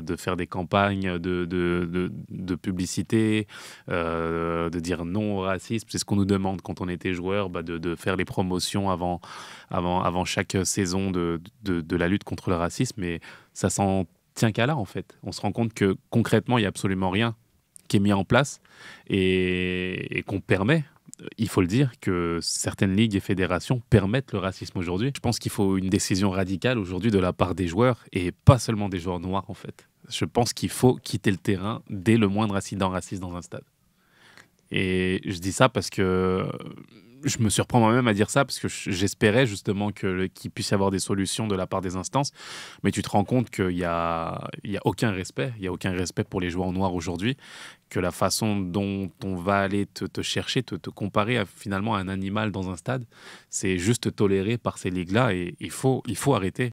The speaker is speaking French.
de faire des campagnes de, de, de, publicité, euh, de dire non au racisme. C'est ce qu'on nous demande quand on était joueur, bah, de, de, faire les promotions avant, avant, avant chaque saison de, de la lutte contre le racisme. Mais ça s'en tient qu'à là, en fait. On se rend compte que concrètement, il n'y a absolument rien qui est mis en place et qu'on permet il faut le dire, que certaines ligues et fédérations permettent le racisme aujourd'hui. Je pense qu'il faut une décision radicale aujourd'hui de la part des joueurs et pas seulement des joueurs noirs en fait je pense qu'il faut quitter le terrain dès le moindre incident raciste dans un stade. Et je dis ça parce que je me surprends moi-même à dire ça parce que j'espérais justement qu'il puisse y avoir des solutions de la part des instances. Mais tu te rends compte qu'il n'y a, a aucun respect. Il n'y a aucun respect pour les joueurs noirs aujourd'hui. Que la façon dont on va aller te, chercher, te, comparer finalement à un animal dans un stade, c'est juste toléré par ces ligues-là. Et il faut, il faut arrêter.